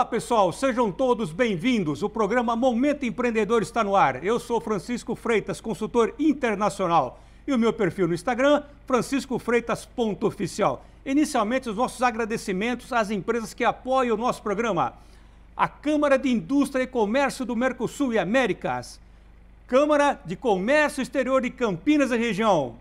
Olá, pessoal, sejam todos bem-vindos. O programa Momento Empreendedor está no ar. Eu sou Francisco Freitas, consultor internacional. E o meu perfil no Instagram, franciscofreitas.oficial. Inicialmente, os nossos agradecimentos às empresas que apoiam o nosso programa. A Câmara de Indústria e Comércio do Mercosul e Américas. Câmara de Comércio Exterior de Campinas e Região.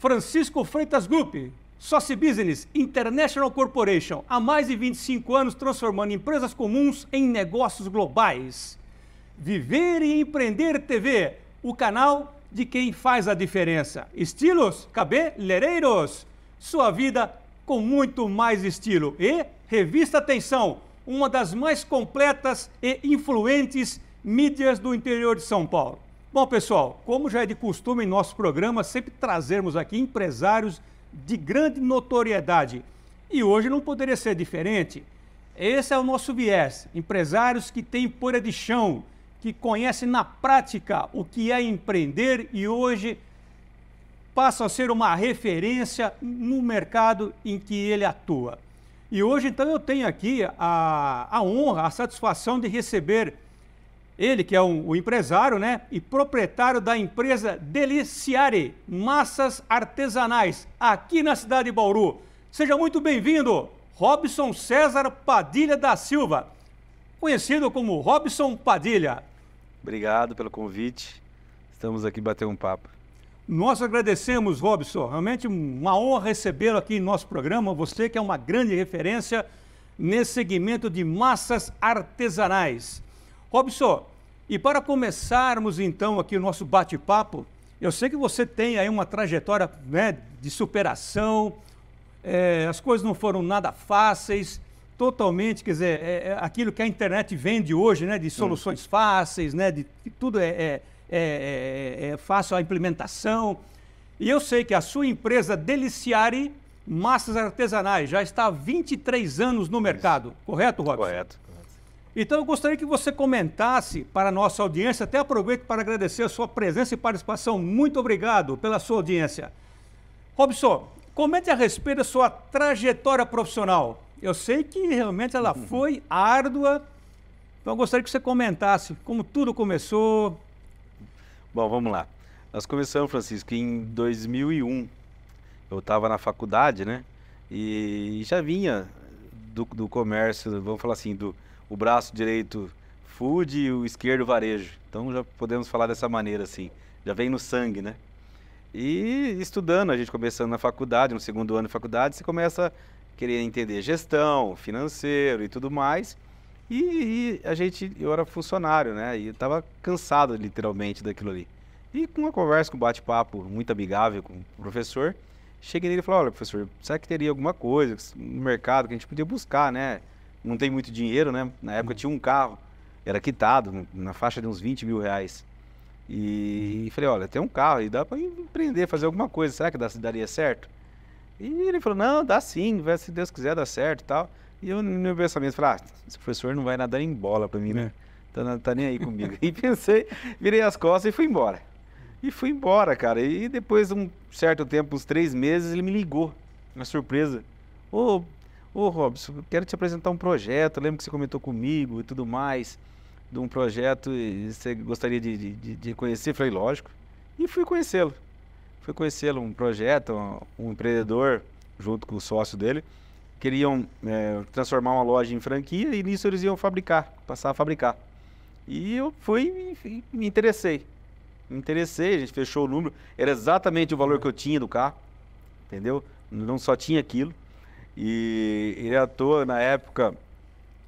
Francisco Freitas Group, Soci Business International Corporation, há mais de 25 anos transformando empresas comuns em negócios globais. Viver e Empreender TV, o canal de quem faz a diferença. Estilos, cabeleireiros, sua vida com muito mais estilo. E Revista Atenção, uma das mais completas e influentes mídias do interior de São Paulo. Bom, pessoal, como já é de costume em nosso programa, sempre trazermos aqui empresários de grande notoriedade. E hoje não poderia ser diferente. Esse é o nosso viés. Empresários que têm poeira de chão, que conhecem na prática o que é empreender e hoje passa a ser uma referência no mercado em que ele atua. E hoje, então, eu tenho aqui a, a honra, a satisfação de receber ele que é um, o empresário, né, e proprietário da empresa Deliciare Massas Artesanais, aqui na cidade de Bauru. Seja muito bem-vindo, Robson César Padilha da Silva, conhecido como Robson Padilha. Obrigado pelo convite. Estamos aqui bater um papo. Nós agradecemos, Robson. Realmente uma honra recebê-lo aqui em nosso programa. Você que é uma grande referência nesse segmento de massas artesanais. Robson, e para começarmos então aqui o nosso bate-papo, eu sei que você tem aí uma trajetória né, de superação, é, as coisas não foram nada fáceis, totalmente, quer dizer, é, é aquilo que a internet vende hoje, né, de soluções hum. fáceis, né, de tudo é é, é, é, é, fácil a implementação. E eu sei que a sua empresa Deliciare Massas Artesanais já está há 23 anos no mercado, correto, Robson? Correto. Então eu gostaria que você comentasse para a nossa audiência, até aproveito para agradecer a sua presença e participação. Muito obrigado pela sua audiência. Robson, comente a respeito da sua trajetória profissional. Eu sei que realmente ela uhum. foi árdua, então eu gostaria que você comentasse como tudo começou. Bom, vamos lá. Nós começamos, Francisco, em 2001. Eu estava na faculdade, né? E já vinha do, do comércio, vamos falar assim, do, o braço direito food e o esquerdo varejo. Então já podemos falar dessa maneira assim, já vem no sangue, né? E estudando, a gente começando na faculdade, no segundo ano de faculdade, você começa a querer entender gestão, financeiro e tudo mais. E, e a gente, eu era funcionário, né? E eu estava cansado literalmente daquilo ali. E com uma conversa, com um bate-papo muito amigável com o professor, cheguei nele e falei: Olha, professor, será que teria alguma coisa no mercado que a gente podia buscar, né? não tem muito dinheiro, né? Na época uhum. tinha um carro, era quitado, na faixa de uns 20 mil reais. E, uhum. falei, olha, tem um carro e dá para empreender, fazer alguma coisa, será que dá, daria certo? E ele falou, não, dá sim, se Deus quiser dá certo e tal. E eu, no meu pensamento, falei, ah, esse professor não vai nadar em bola para mim, né? É. Tá, não, tá nem aí comigo. e pensei, virei as costas e fui embora. E fui embora, cara. E depois de um certo tempo, uns três meses, ele me ligou. Uma surpresa. Ô, Ô Robson, quero te apresentar um projeto. Eu lembro que você comentou comigo e tudo mais, de um projeto e você gostaria de, de, de conhecer? falei, lógico. E fui conhecê-lo. Fui conhecê-lo, um projeto, um, um, empreendedor, junto com o sócio dele, queriam é, transformar uma loja em franquia e nisso eles iam fabricar, passar a fabricar. E eu fui e me interessei. Me interessei, a gente fechou o número, era exatamente o valor que eu tinha do carro, entendeu? Não só tinha aquilo. E ele à toa, na época,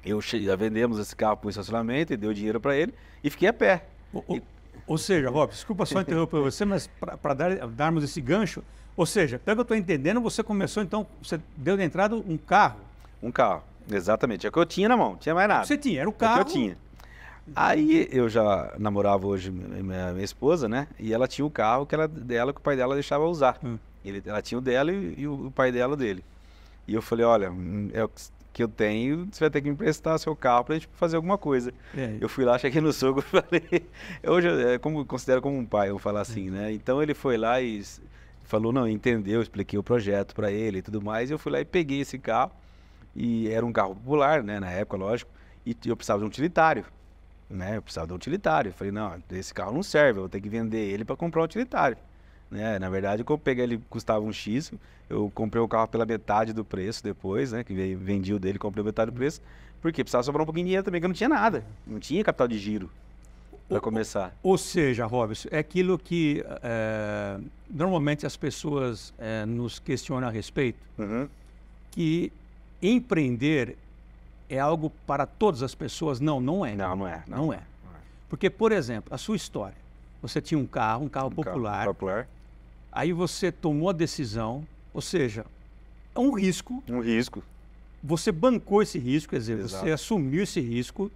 eu já vendemos esse carro para o estacionamento e deu dinheiro para ele e fiquei a pé. O, o, e... Ou seja, Rob, desculpa só interromper você, mas para dar, darmos esse gancho, ou seja, pelo que eu estou entendendo, você começou então, você deu de entrada um carro. Um carro, exatamente. É o que eu tinha na mão, não tinha mais nada. Você tinha, era o carro. É o que eu tinha. Aí eu já namorava hoje minha, minha esposa, né? E ela tinha o carro que ela, dela, que o pai dela deixava usar. Hum. Ele, ela tinha o dela e, e o, o pai dela dele. E eu falei, olha, hum, é o que eu tenho, você vai ter que me emprestar seu carro para a gente fazer alguma coisa. É. Eu fui lá, cheguei no sogro e falei, hoje é como considero como um pai, eu vou falar assim, é. né? Então ele foi lá e falou, não, entendeu, expliquei o projeto para ele e tudo mais. E eu fui lá e peguei esse carro e era um carro popular, né, na época, lógico, e eu precisava de um utilitário. Né, eu precisava de um utilitário. Eu falei, não, esse carro não serve, eu vou ter que vender ele para comprar um utilitário. Né? Na verdade, eu peguei ele custava um X, eu comprei o carro pela metade do preço depois, né? Que vendi o dele, comprei metade do preço. Porque precisava sobrar um pouquinho de dinheiro também, que eu não tinha nada. Não tinha capital de giro para começar. Ou, seja, Robson, é aquilo que é, normalmente as pessoas é, nos questionam a respeito, uhum. que empreender é algo para todas as pessoas. Não, não é. Não, não é. Não, é. Não é. Porque, por exemplo, a sua história. Você tinha um carro, um carro um popular. Carro popular. Aí você tomou a decisão, ou seja, é um risco. Um risco. Você bancou esse risco, quer dizer, Exato. você assumiu esse risco,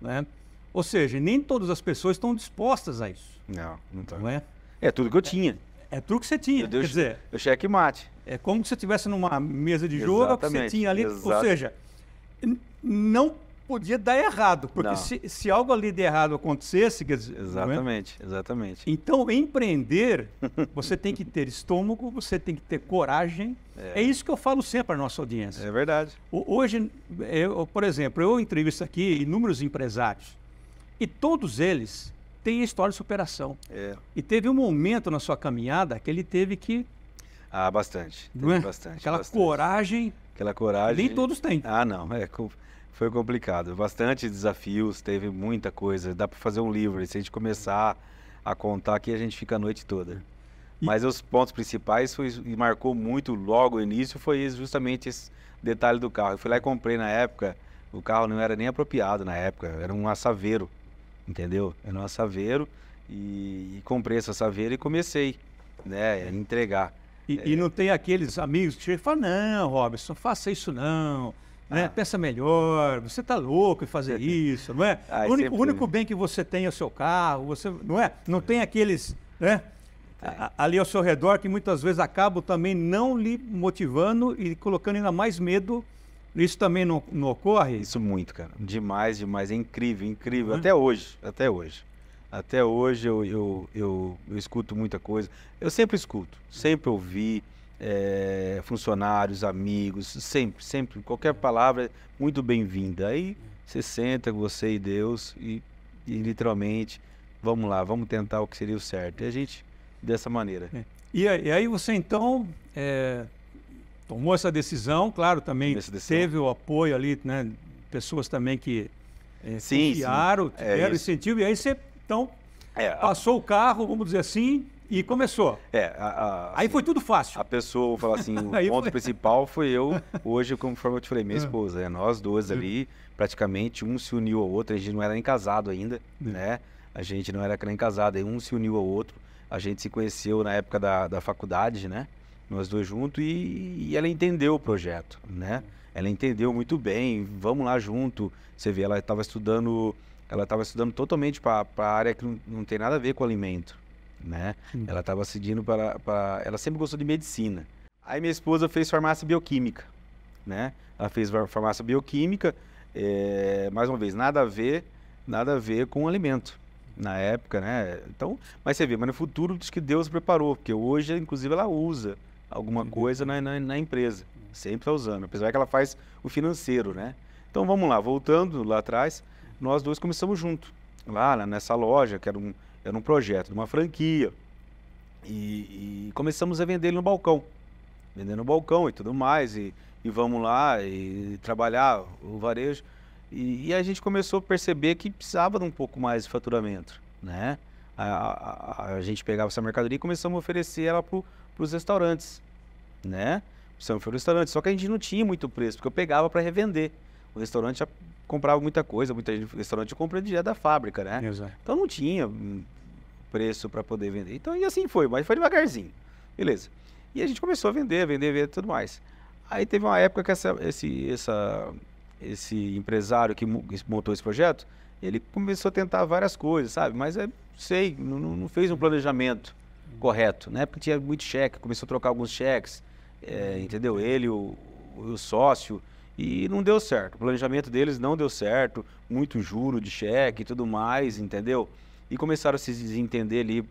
né? Ou seja, nem todas as pessoas estão dispostas a isso. Não, não estão. é? É tudo que eu tinha. É, é tudo que você tinha. Eu quer dizer, eu cheque mate. É como se você estivesse numa mesa de jogo, é que você tinha ali, Exato. ou seja, não podia dar errado, porque se, se algo ali de errado acontecesse, quer dizer, é? exatamente, é? exatamente. Então empreender, você tem que ter estômago, você tem que ter coragem. É, é isso que eu falo sempre para nossa audiência. É verdade. O, hoje, eu, por exemplo, eu entrevisto aqui inúmeros empresários e todos eles têm história de superação. É. E teve um momento na sua caminhada que ele teve que ah, bastante. É? Teve bastante. Aquela bastante. coragem. Aquela coragem. Nem todos têm. Ah, não. É, foi complicado. Bastante desafios, teve muita coisa. Dá para fazer um livro. Se a gente começar a contar aqui, a gente fica a noite toda. E... Mas os pontos principais foi, e marcou muito logo o início foi justamente esse detalhe do carro. Eu fui lá e comprei na época. O carro não era nem apropriado na época. Era um assaveiro, entendeu? Era um assaveiro. E, e comprei essa assaveiro e comecei né, a entregar. E, é. e, não tem aqueles amigos que falam, não, Robson, faça isso não. Né? Ah. Pensa melhor, você está louco em fazer isso, não é? Ai, o, único, o, único, é. bem que você tem é o seu carro, você não é? Não tem aqueles, né? É. ali ao seu redor que muitas vezes acabam também não lhe motivando e colocando ainda mais medo. Isso também não, não ocorre? Isso muito, cara. Demais, demais. É incrível, incrível. É? Até hoje, até hoje. Até hoje eu, eu, eu, eu, escuto muita coisa. Eu sempre escuto, sempre ouvi é, funcionários, amigos, sempre, sempre, qualquer palavra muito bem-vinda. Aí você senta com você e Deus e, e, literalmente, vamos lá, vamos tentar o que seria o certo. E a gente, dessa maneira. É. E, aí, e, aí, você então é, tomou essa decisão, claro, também decisão. teve o apoio ali, né? Pessoas também que é, sim, confiaram, sim. tiveram é incentivo, e aí você então é, passou o carro, vamos dizer assim, e começou. É, a, a, aí assim, foi tudo fácil. A pessoa falou assim: o ponto foi... principal foi eu, hoje, conforme eu te falei, minha é. esposa, né? nós dois é. ali, praticamente um se uniu ao outro, a gente não era nem casado ainda, é. né? A gente não era nem casado, aí um se uniu ao outro, a gente se conheceu na época da, da faculdade, né? Nós dois juntos e, e ela entendeu o projeto, né? Ela entendeu muito bem, vamos lá junto. Você vê, ela estava estudando, ela estava estudando totalmente para a área que não, não tem nada a ver com alimento né? Sim. Ela estava seguindo para, para... Ela sempre gostou de medicina. Aí minha esposa fez farmácia bioquímica, né? Ela fez farmácia bioquímica, é... mais uma vez, nada a ver, nada a ver com alimento na época, né? Então, mas você vê, mas no futuro diz que Deus preparou, porque hoje, inclusive, ela usa alguma coisa na, na, na empresa, sempre está usando, apesar que ela faz o financeiro, né? Então, vamos lá, voltando lá atrás, nós dois começamos junto, lá nessa loja, que era um, era um projeto de uma franquia. E, e começamos a vender ele no balcão. Vendendo no balcão e tudo mais. E, e vamos lá e trabalhar o varejo. E, e, a gente começou a perceber que precisava de um pouco mais de faturamento, né? A, a, a gente pegava essa mercadoria e começamos a oferecer ela para os restaurantes, né? Começamos a restaurantes, só que a gente não tinha muito preço, porque eu pegava para revender. O restaurante comprava muita coisa, muita gente, restaurante compra direto da fábrica, né? Exato. Então não tinha preço para poder vender. Então e assim foi, mas foi devagarzinho. Beleza. E a gente começou a vender, vender, vender tudo mais. Aí teve uma época que essa, esse, essa, esse empresário que montou esse projeto, ele começou a tentar várias coisas, sabe? Mas é, sei, não, não fez um planejamento correto, né? Porque tinha muito cheque, começou a trocar alguns cheques, é, entendeu? Ele, o, o sócio, e não deu certo. O planejamento deles não deu certo, muito juro de cheque e tudo mais, entendeu? E começaram a se desentender ali,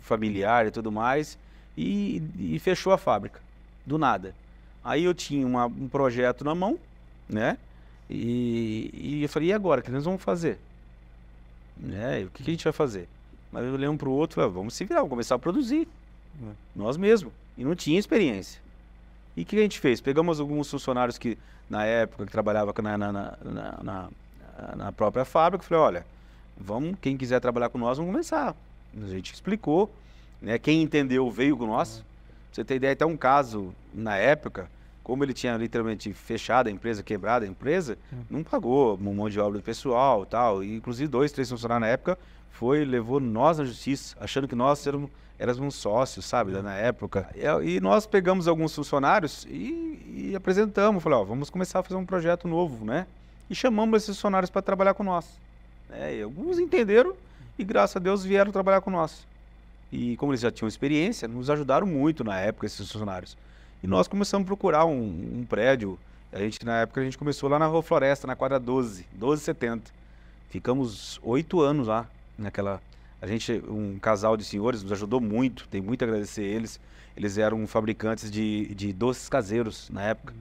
familiar e tudo mais, e, e fechou a fábrica, do nada. Aí eu tinha uma, um projeto na mão, né? E, e, eu falei, e agora? O que nós vamos fazer? Né? O que, que a gente vai fazer? Mas eu olhei um para o outro e falei, ah, vamos se virar, vamos começar a produzir. É. Nós mesmos. E não tinha experiência. E o que a gente fez? Pegamos alguns funcionários que, na época, que trabalhavam na, na, na, na, própria fábrica, falei, olha, vamos, quem quiser trabalhar com nós, vamos começar. A gente explicou, né? Quem entendeu veio com nós. Pra você ter ideia, até um caso, na época, como ele tinha literalmente fechado a empresa, quebrado a empresa, hum. não pagou um monte de obra do pessoal tal. E, inclusive, dois, três funcionários na época foi levou nós à justiça, achando que nós éramos Éramos sócios, sabe, hum. na época. E, e, nós pegamos alguns funcionários e, e apresentamos. Falei, ó, vamos começar a fazer um projeto novo, né? E chamamos esses funcionários para trabalhar com nós. É, alguns entenderam e, graças a Deus, vieram trabalhar com nós. E como eles já tinham experiência, nos ajudaram muito na época, esses funcionários. E nós começamos a procurar um, um prédio. A gente, na época, a gente começou lá na Rua Floresta, na quadra 12, 1270. Ficamos oito anos lá, naquela a gente, um casal de senhores, nos ajudou muito, tem muito a agradecer eles. Eles eram fabricantes de, de doces caseiros na época.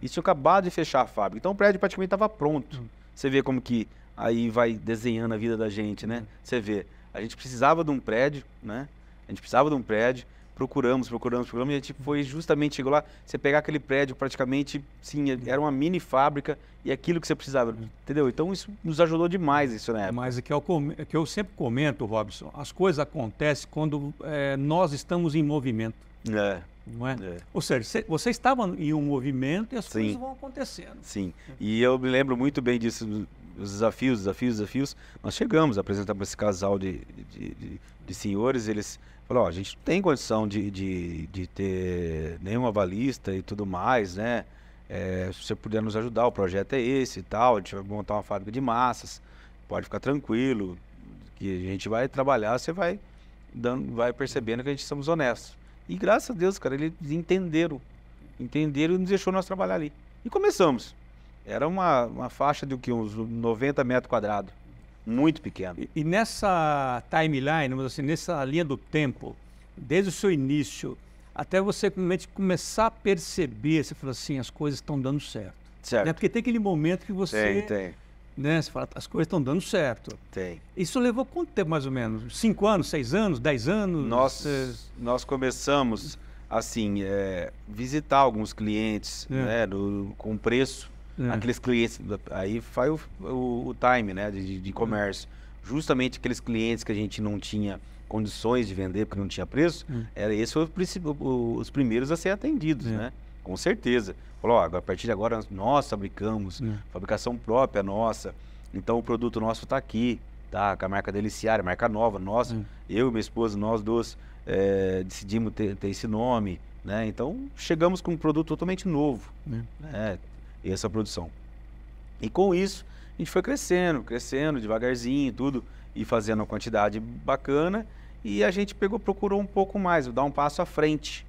E tinham acabado de fechar a fábrica. Então o prédio praticamente estava pronto. Você vê como que aí vai desenhando a vida da gente, né? Uhum. Você vê, a gente precisava de um prédio, né? A gente precisava de um prédio procuramos, procuramos, procuramos, e a gente foi justamente, chegou lá, você pegar aquele prédio praticamente, sim, é, era uma mini fábrica e aquilo que você precisava, entendeu? Então isso nos ajudou demais isso né é, Mas é que eu, é que eu sempre comento, Robson, as coisas acontecem quando é, nós estamos em movimento. É. Não é? é. Ou seja, você estava em um movimento e as sim. coisas vão acontecendo. Sim, e eu me lembro muito bem disso, os desafios, desafios, desafios. Nós chegamos a apresentar para esse casal de, de, de, de senhores, eles Falou, a gente não tem condição de, de, de ter nenhum avalista e tudo mais, né? É, se você puder nos ajudar, o projeto é esse e tal, a gente vai montar uma fábrica de massas, pode ficar tranquilo, que a gente vai trabalhar, você vai, dando, vai percebendo que a gente somos honestos. E graças a Deus, cara, eles entenderam, entenderam e nos deixou nós trabalhar ali. E começamos. Era uma, uma faixa de que, uns 90 metros quadrados. Muito pequeno. E, e nessa timeline, assim, nessa linha do tempo, desde o seu início, até você realmente começar a perceber, você fala assim, as coisas estão dando certo. Certo. Né? Porque tem aquele momento que você. Tem, tem. Né? Você fala, as coisas estão dando certo. Tem. Isso levou quanto tempo, mais ou menos? Cinco anos, seis anos, dez anos? Nós, é. nós começamos, assim, é, visitar alguns clientes é. né, do, com preço é. Aqueles clientes. Aí faz o, o, o time, né? De, de comércio. É. Justamente aqueles clientes que a gente não tinha condições de vender porque não tinha preço, hum. era esse foi os primeiros a ser atendidos, é. né? Com certeza. Falou, a partir de agora nós fabricamos, é. fabricação própria nossa. Então o produto nosso está aqui, tá? Com a marca Deliciária, marca nova, nós, é. eu e minha esposa, nós dois é, eh, decidimos ter, ter, esse nome, né? Então chegamos com um produto totalmente novo. É. Né? essa produção. E com isso, a gente foi crescendo, crescendo devagarzinho, e tudo, e fazendo uma quantidade bacana. E a gente pegou, procurou um pouco mais, dar um passo à frente.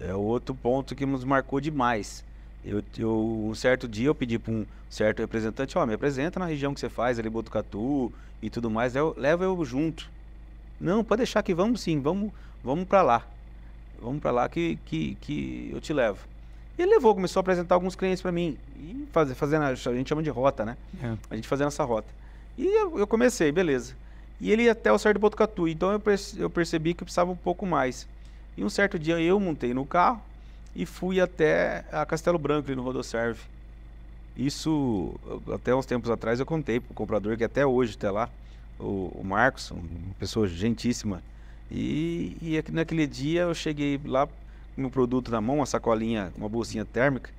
É outro ponto que nos marcou demais. Eu, eu um certo dia eu pedi para um certo representante, ó, oh, me apresenta na região que você faz, ali Botucatu e tudo mais, eu, leva eu junto. Não, pode deixar que vamos sim, vamos, vamos para lá. Vamos para lá que, que, que eu te levo ele levou, começou a apresentar alguns clientes para mim. E fazer, fazendo, a gente chama de rota, né? É. A gente fazendo essa rota. E eu, eu, comecei, beleza. E ele ia até o Cerro de Botucatu. Então eu, eu percebi que eu precisava um pouco mais. E um certo dia eu montei no carro e fui até a Castelo Branco, ali no Rodoserve. Isso, até uns tempos atrás, eu contei para o comprador que até hoje está lá, o, o Marcos, uma pessoa gentíssima. E, e naquele dia eu cheguei lá meu produto na mão, uma sacolinha, uma bolsinha térmica.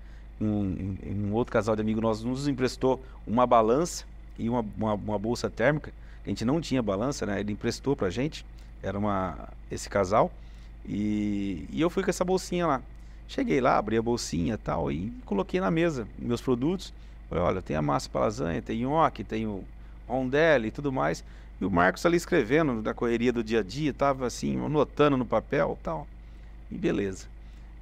Um, um, outro casal de amigo nosso nos emprestou uma balança e uma, uma, uma bolsa térmica. A gente não tinha balança, né? Ele emprestou pra gente. Era uma esse casal. E, e eu fui com essa bolsinha lá. Cheguei lá, abri a bolsinha tal e coloquei na mesa meus produtos. Falei, olha, tem a massa para lasanha, tem nhoque, tem o rondelli e tudo mais. E o Marcos ali escrevendo da correria do dia a dia, tava assim, anotando no papel tal e beleza.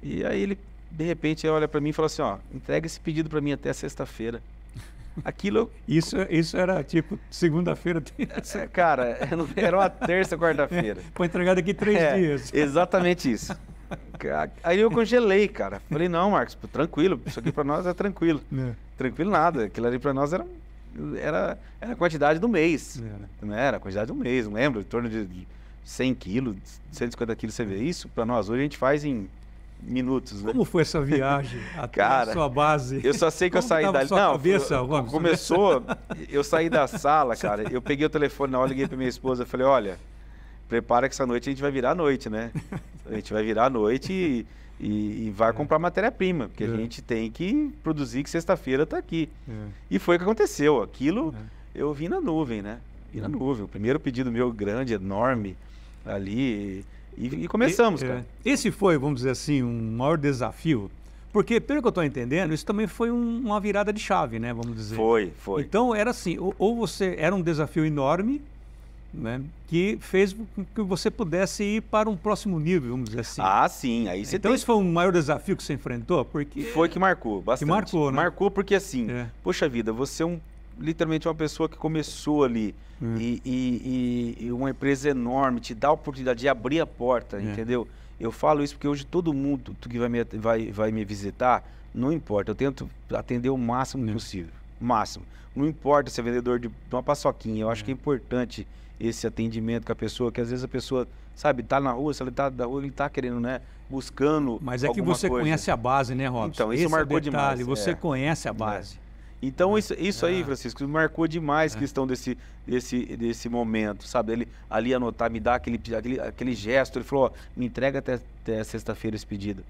E aí ele, de repente, olha para mim e fala assim, ó, entrega esse pedido para mim até sexta-feira. Aquilo... Isso, isso era tipo segunda-feira. É, cara, era uma terça, é, quarta-feira. foi entregado aqui três é, dias. Exatamente isso. Aí eu congelei, cara. Falei, não, Marcos, pô, tranquilo. Isso aqui para nós é tranquilo. É. Tranquilo nada. Aquilo ali para nós era, era, era a quantidade do mês. não Né? era a quantidade do mês, não lembro. Em torno de 100 quilos, 150 quilos, você vê isso? Para nós hoje a gente faz em minutos. Né? Como foi essa viagem até Cara, a sua base? Eu só sei que Como eu saí da sua cabeça, não, começou, eu saí da sala, cara. Eu peguei o telefone na hora, liguei para minha esposa, falei: "Olha, prepara que essa noite a gente vai virar a noite, né? A gente vai virar a noite e, e, e vai é. comprar matéria-prima, porque é. a gente tem que produzir que sexta-feira está aqui". É. E foi o que aconteceu. Aquilo é. eu vi na nuvem, né? Vi na nuvem. O primeiro pedido meu grande, enorme, ali. E, e começamos, e, é, cara. É, esse foi, vamos dizer assim, um maior desafio. Porque, pelo que eu estou entendendo, isso também foi um, uma virada de chave, né? Vamos dizer. Foi, foi. Então, era assim, ou, ou você era um desafio enorme, né? que fez com que você pudesse ir para um próximo nível, vamos dizer assim. Ah, sim. Aí então, tem... isso foi um maior desafio que você enfrentou? porque Foi que marcou, bastante. Que marcou, né? Marcou porque, assim, é. poxa vida, você é um literalmente uma pessoa que começou ali é. e, e, e, uma empresa enorme te dá a oportunidade de abrir a porta, é. entendeu? Eu falo isso porque hoje todo mundo que vai me, vai, vai me visitar, não importa, eu tento atender o máximo é. possível. Máximo. Não importa se é vendedor de, uma paçoquinha, eu acho é. que é importante esse atendimento com a pessoa, que às vezes a pessoa, sabe, tá na rua, se ele tá na rua, ele tá querendo, né? Buscando. Mas é que você coisa. conhece a base, né, Robson? Então, isso esse é marcou é detalhe, demais. Você conhece a base. Então isso, isso aí, ah. Francisco, marcou demais a é. questão desse, desse, desse momento, sabe? Ele ali anotar, me dar aquele, aquele, aquele gesto, ele falou, ó, me entrega até, até sexta-feira esse pedido.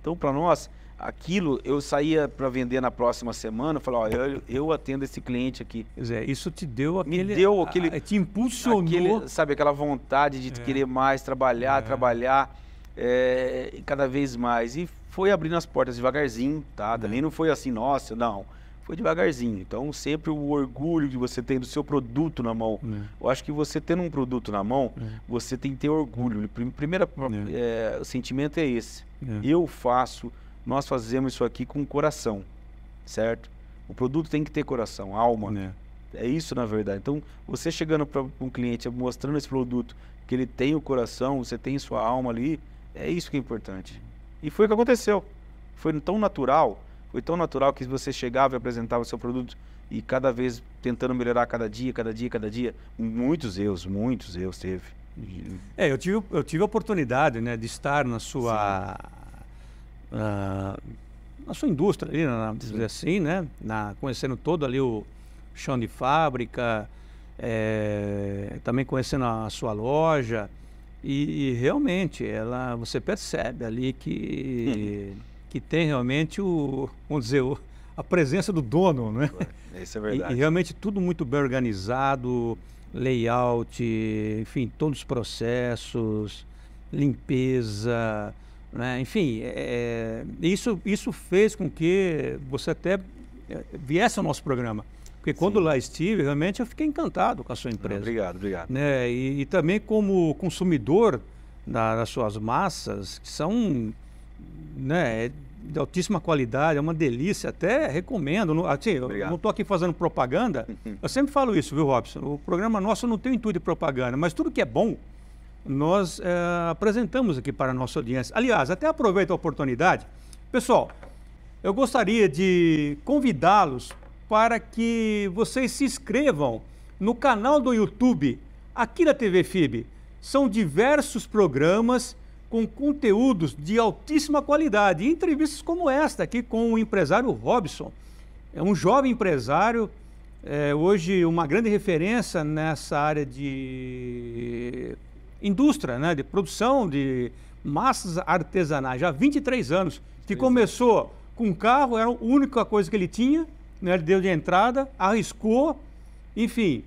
Então, para nós, aquilo eu saía para vender na próxima semana, falava, ó, eu, eu atendo esse cliente aqui. Zé, isso te deu aquele... Me deu aquele... A, te impulsionou. Aquele, sabe, aquela vontade de é. querer mais, trabalhar, é. trabalhar, é, cada vez mais. E foi abrindo as portas devagarzinho, tá? É. Também não foi assim, nossa, não foi devagarzinho. Então, sempre o orgulho que você tem do seu produto na mão. É. Eu acho que você tendo um produto na mão, é. você tem que ter orgulho. o Primeiro é. Eh, o sentimento é esse. É. Eu faço, nós fazemos isso aqui com coração, certo? O produto tem que ter coração, alma. É, é isso, na verdade. Então, você chegando para um cliente, mostrando esse produto, que ele tem o coração, você tem sua alma ali, é isso que é importante. E foi o que aconteceu. Foi tão natural foi tão natural que você chegava e apresentava o seu produto e cada vez tentando melhorar cada dia, cada dia, cada dia. Muitos erros, muitos erros teve. É, eu tive, eu tive a oportunidade né, de estar na sua. Ah, na sua indústria ali, na, dizer assim, né? Na, conhecendo todo ali o chão de fábrica, é, também conhecendo a, a sua loja. E, e, realmente, ela, você percebe ali que. Uhum que tem realmente o, vamos dizer, o, a presença do dono, né? É, isso é verdade. E, e, realmente tudo muito bem organizado, layout, enfim, todos os processos, limpeza, né? enfim, é, é isso, isso fez com que você até é, viesse ao nosso programa. Porque quando Sim. lá estive, realmente eu fiquei encantado com a sua empresa. Obrigado, obrigado. Né? E, e também como consumidor da, das suas massas, que são né, é de altíssima qualidade, é uma delícia, até recomendo. Não, assim, não estou aqui fazendo propaganda. Eu sempre falo isso, viu, Robson? O programa nosso não tem intuito de propaganda, mas tudo que é bom, nós é, apresentamos aqui para a nossa audiência. Aliás, até aproveito a oportunidade. Pessoal, eu gostaria de convidá-los para que vocês se inscrevam no canal do YouTube aqui da TV FIB. São diversos programas com conteúdos de altíssima qualidade. E entrevistas como esta aqui com o empresário Robson. É um jovem empresário, é, hoje uma grande referência nessa área de indústria, né, de produção de massas artesanais, já há 23 anos, que Sim. começou com carro, era a única coisa que ele tinha, né, ele deu de entrada, arriscou, enfim,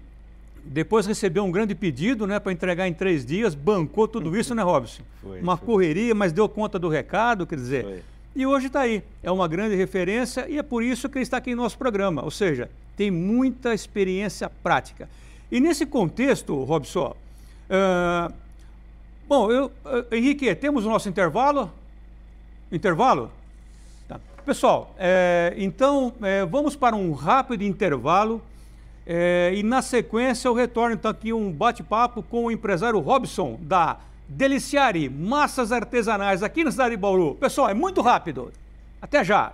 depois recebeu um grande pedido né, para entregar em três dias, bancou tudo isso, né, Robson? Foi, uma foi. correria, mas deu conta do recado, quer dizer. Foi. E hoje está aí, é uma grande referência e é por isso que ele está aqui em nosso programa, ou seja, tem muita experiência prática. E nesse contexto, Robson, uh, bom, eu, uh, Henrique, temos o nosso intervalo? Intervalo? Tá. Pessoal, é, então é, vamos para um rápido intervalo é, e na sequência eu retorno então aqui um bate-papo com o empresário Robson da Deliciari Massas Artesanais aqui na cidade de Bauru. Pessoal, é muito rápido. Até já!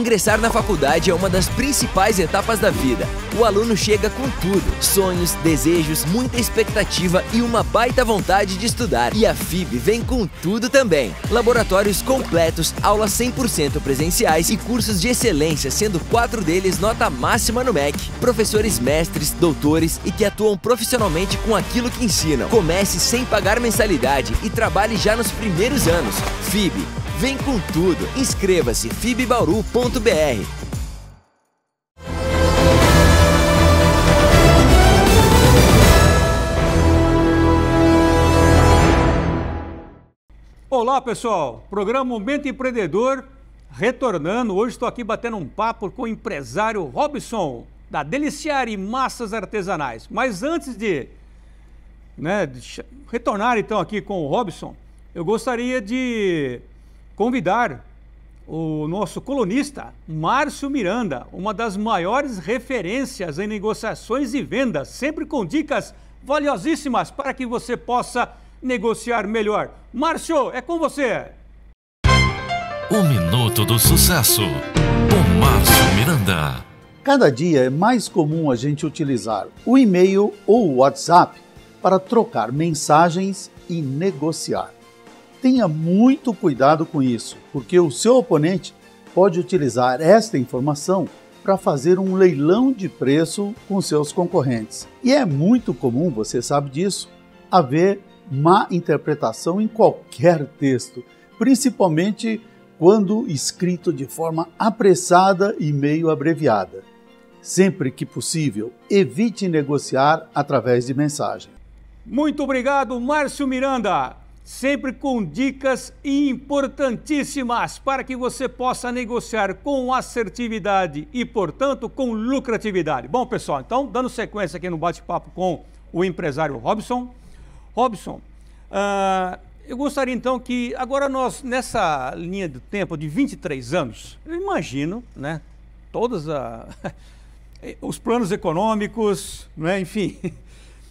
Ingressar na faculdade é uma das principais etapas da vida. O aluno chega com tudo: sonhos, desejos, muita expectativa e uma baita vontade de estudar. E a FIB vem com tudo também: laboratórios completos, aulas 100% presenciais e cursos de excelência, sendo quatro deles nota máxima no MEC. Professores mestres, doutores e que atuam profissionalmente com aquilo que ensinam. Comece sem pagar mensalidade e trabalhe já nos primeiros anos. FIB, Vem com tudo. Inscreva-se fibbauru.br. Olá pessoal, programa Momento Empreendedor retornando. Hoje estou aqui batendo um papo com o empresário Robson da Deliciari Massas Artesanais. Mas antes de né, retornar então aqui com o Robson, eu gostaria de convidar o nosso colunista Márcio Miranda, uma das maiores referências em negociações e vendas, sempre com dicas valiosíssimas para que você possa negociar melhor. Márcio, é com você. O minuto do sucesso com Márcio Miranda. Cada dia é mais comum a gente utilizar o e-mail ou o WhatsApp para trocar mensagens e negociar tenha muito cuidado com isso, porque o seu oponente pode utilizar esta informação para fazer um leilão de preço com seus concorrentes. E é muito comum, você sabe disso, haver má interpretação em qualquer texto, principalmente quando escrito de forma apressada e meio abreviada. Sempre que possível, evite negociar através de mensagem. Muito obrigado, Márcio Miranda sempre com dicas importantíssimas para que você possa negociar com assertividade e, portanto, com lucratividade. Bom, pessoal, então, dando sequência aqui no bate-papo com o empresário Robson. Robson, uh, eu gostaria então que agora nós, nessa linha do tempo de 23 anos, eu imagino, né, todos os planos econômicos, né, enfim,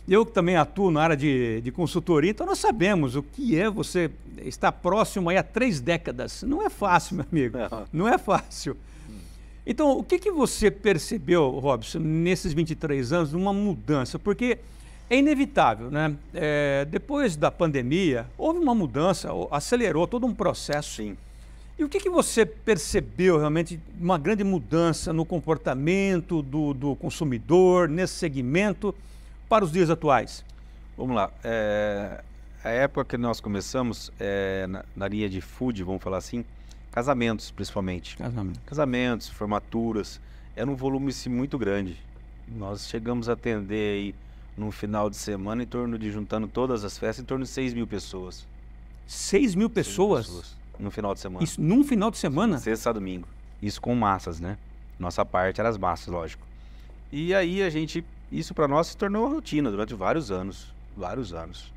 eu também atuo na área de, de consultoria, então nós sabemos o que é você estar próximo aí há três décadas. Não é fácil, meu amigo. É. Não é fácil. Então, o que, que você percebeu, Robson, nesses 23 anos, numa mudança? Porque é inevitável, né? É, depois da pandemia, houve uma mudança, acelerou todo um processo. Sim. E o que, que você percebeu realmente, uma grande mudança no comportamento do, do consumidor, nesse segmento? para os dias atuais? Vamos lá. É, a época que nós começamos é, na, na, linha de food, vamos falar assim, casamentos principalmente. Casamento. Casamentos, formaturas. Era um volume muito grande. Nós chegamos a atender aí num final de semana, em torno de, juntando todas as festas, em torno de 6 mil pessoas. 6 mil pessoas? 6 mil pessoas no final de semana. Isso num final de semana? Sexta a domingo. Isso com massas, né? Nossa parte era as massas, lógico. E aí a gente isso para nós se tornou rotina durante vários anos, vários anos.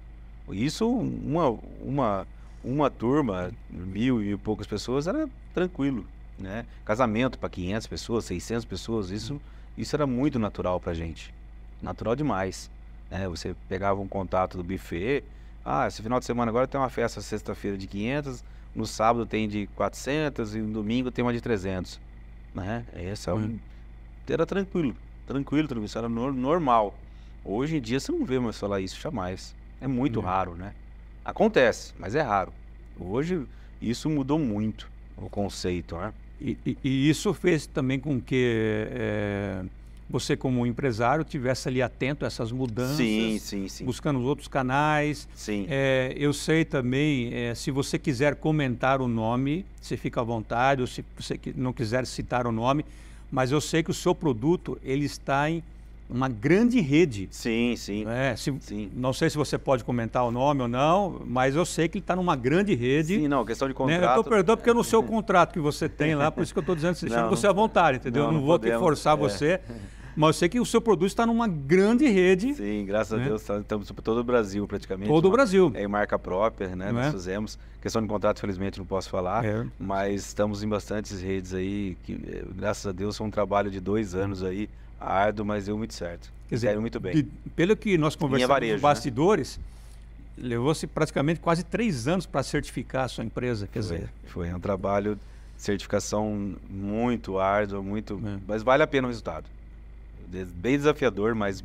Isso uma uma uma turma, mil e poucas pessoas era tranquilo, né? Casamento para 500 pessoas, 600 pessoas, isso isso era muito natural para gente, natural demais. Né? Você pegava um contato do buffet, ah, esse final de semana agora tem uma festa sexta-feira de 500, no sábado tem de 400 e no domingo tem uma de 300, né? Essa é um, uhum. era tranquilo tranquilo, tranquilo, isso era normal. Hoje em dia você não vê mais falar isso jamais. É muito hum. raro, né? Acontece, mas é raro. Hoje isso mudou muito o conceito, né? E, e, e isso fez também com que é, você, como empresário, tivesse ali atento a essas mudanças, sim, sim, sim. buscando os outros canais. Sim. É, eu sei também, é, se você quiser comentar o nome, você fica à vontade, ou se você não quiser citar o nome, mas eu sei que o seu produto ele está em uma grande rede. Sim, sim. É, se, sim. Não sei se você pode comentar o nome ou não, mas eu sei que ele está numa grande rede. Sim, não, questão de contrato. Né? Eu estou perdendo porque eu não sei o né? contrato que você tem lá, por isso que eu estou dizendo, deixando não, você à vontade, entendeu? Não, não, não vou podemos, forçar é. você. Mas eu sei que o seu produto está numa grande rede. Sim, graças né? a Deus tá, estamos por todo o Brasil praticamente. Todo o né? Brasil. É em marca própria, né? Não Nós é? fizemos. Questão de contrato, felizmente, não posso falar. É. Mas estamos em bastantes redes aí, que eh, graças a Deus foi um trabalho de dois anos aí, árduo, mas deu muito certo. Quer dizer, muito bem. De, pelo que nós conversamos varejo, né? bastidores, né? levou-se praticamente quase três anos para certificar a sua empresa. Quer foi, dizer, foi um trabalho certificação muito árdua, muito, é. mas vale a pena o resultado bem desafiador, mas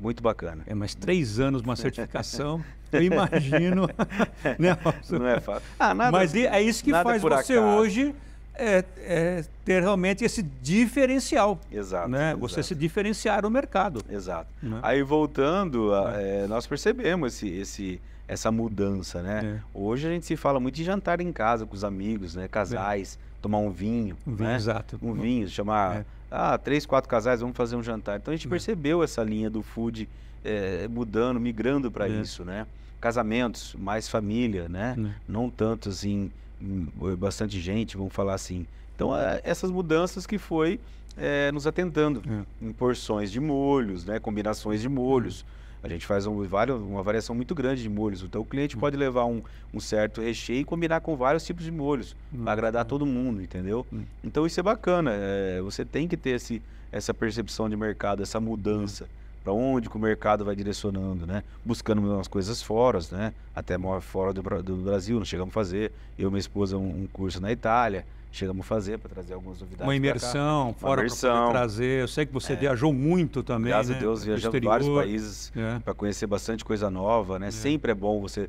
muito bacana. É, mas três anos uma certificação, eu imagino. né? Não é fácil. Ah, nada, mas é isso que faz você acaso. hoje é, é, ter realmente esse diferencial. Exato. Né? exato. Você se diferenciar no mercado. Exato. Né? Aí voltando, é. é. nós percebemos esse, esse, essa mudança, né? É. Hoje a gente se fala muito de jantar em casa com os amigos, né? Casais, é. tomar um vinho. Um vinho, né? exato. Um vinho, chamar ah, três, quatro casais, vamos fazer um jantar. Então a gente hum. percebeu essa linha do food é, mudando, migrando para é. isso, né? Casamentos, mais família, né? É. Não tanto assim, hum, bastante gente, vamos falar assim. Então é, essas mudanças que foi eh, nos atentando é. em porções de molhos, né? Combinações de molhos. A gente faz um, uma variação muito grande de molhos. Então o cliente hum. pode levar um, um certo recheio e combinar com vários tipos de molhos hum. para agradar todo mundo, entendeu? Hum. Então isso é bacana. É, você tem que ter esse, essa percepção de mercado, essa mudança para onde que o mercado vai direcionando, né? Buscando umas coisas fora, né? Até fora do, do Brasil, não chegamos a fazer. Eu e minha esposa um, um curso na Itália, chegamos a fazer para trazer algumas novidades. Uma imersão, fora para trazer. Eu sei que você é. viajou muito também. Graças né? a Deus, viajamos vários países é. para conhecer bastante coisa nova. Né? É. Sempre é bom você